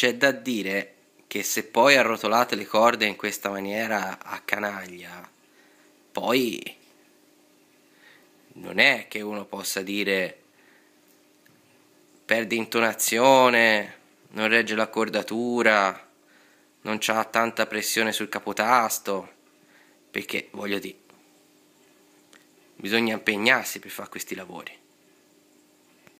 C'è da dire che se poi arrotolate le corde in questa maniera a canaglia, poi non è che uno possa dire perde intonazione, non regge la cordatura, non c'ha tanta pressione sul capotasto, perché voglio dire, bisogna impegnarsi per fare questi lavori.